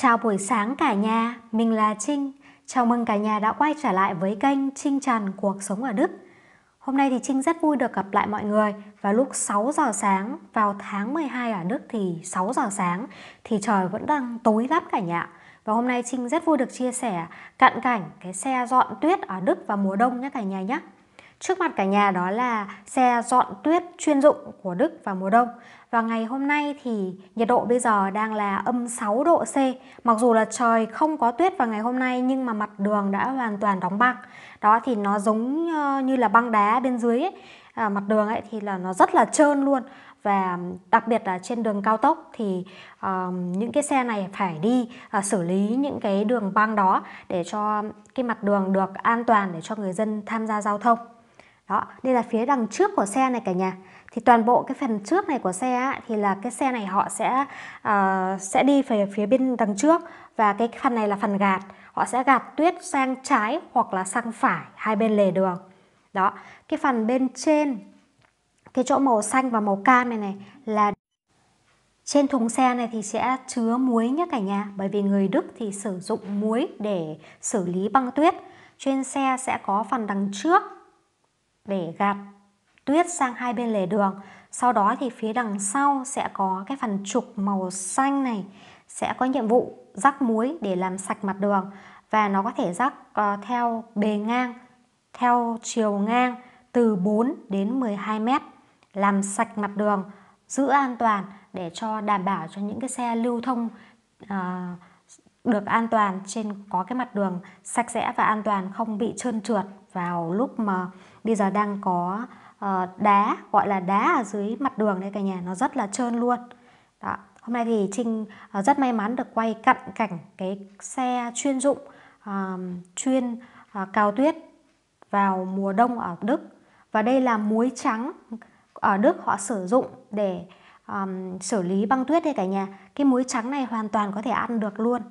Chào buổi sáng cả nhà, mình là Trinh. Chào mừng cả nhà đã quay trở lại với kênh Trinh Trần Cuộc Sống ở Đức. Hôm nay thì Trinh rất vui được gặp lại mọi người vào lúc 6 giờ sáng vào tháng 12 ở Đức thì 6 giờ sáng thì trời vẫn đang tối lắm cả nhà. Và hôm nay Trinh rất vui được chia sẻ cận cảnh cái xe dọn tuyết ở Đức vào mùa đông nhé cả nhà nhé trước mặt cả nhà đó là xe dọn tuyết chuyên dụng của Đức vào mùa đông. Và ngày hôm nay thì nhiệt độ bây giờ đang là âm 6 độ C. Mặc dù là trời không có tuyết vào ngày hôm nay nhưng mà mặt đường đã hoàn toàn đóng băng. Đó thì nó giống ờ, như là băng đá bên dưới ấy. À, mặt đường ấy thì là nó rất là trơn luôn và đặc biệt là trên đường cao tốc thì uh, những cái xe này phải đi uh, xử lý những cái đường băng đó để cho cái mặt đường được an toàn để cho người dân tham gia giao thông đó đây là phía đằng trước của xe này cả nhà thì toàn bộ cái phần trước này của xe á, thì là cái xe này họ sẽ uh, sẽ đi về phía bên đằng trước và cái phần này là phần gạt họ sẽ gạt tuyết sang trái hoặc là sang phải hai bên lề đường đó cái phần bên trên cái chỗ màu xanh và màu cam này này là trên thùng xe này thì sẽ chứa muối nhé cả nhà bởi vì người Đức thì sử dụng muối để xử lý băng tuyết trên xe sẽ có phần đằng trước để gạt tuyết sang hai bên lề đường sau đó thì phía đằng sau sẽ có cái phần trục màu xanh này sẽ có nhiệm vụ rắc muối để làm sạch mặt đường và nó có thể rắc uh, theo bề ngang theo chiều ngang từ 4 đến 12 mét làm sạch mặt đường giữ an toàn để cho đảm bảo cho những cái xe lưu thông uh, được an toàn trên có cái mặt đường sạch sẽ và an toàn không bị trơn trượt vào lúc mà bây giờ đang có uh, đá gọi là đá ở dưới mặt đường đây cả nhà nó rất là trơn luôn đó hôm nay thì trinh uh, rất may mắn được quay cận cảnh cái xe chuyên dụng uh, chuyên uh, cào tuyết vào mùa đông ở đức và đây là muối trắng ở đức họ sử dụng để um, xử lý băng tuyết đây cả nhà cái muối trắng này hoàn toàn có thể ăn được luôn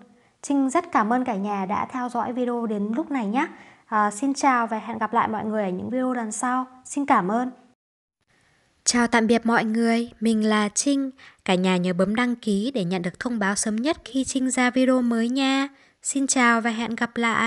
Trinh rất cảm ơn cả nhà đã theo dõi video đến lúc này nhé. À, xin chào và hẹn gặp lại mọi người ở những video lần sau. Xin cảm ơn. Chào tạm biệt mọi người, mình là Trinh. Cả nhà nhớ bấm đăng ký để nhận được thông báo sớm nhất khi Trinh ra video mới nha. Xin chào và hẹn gặp lại.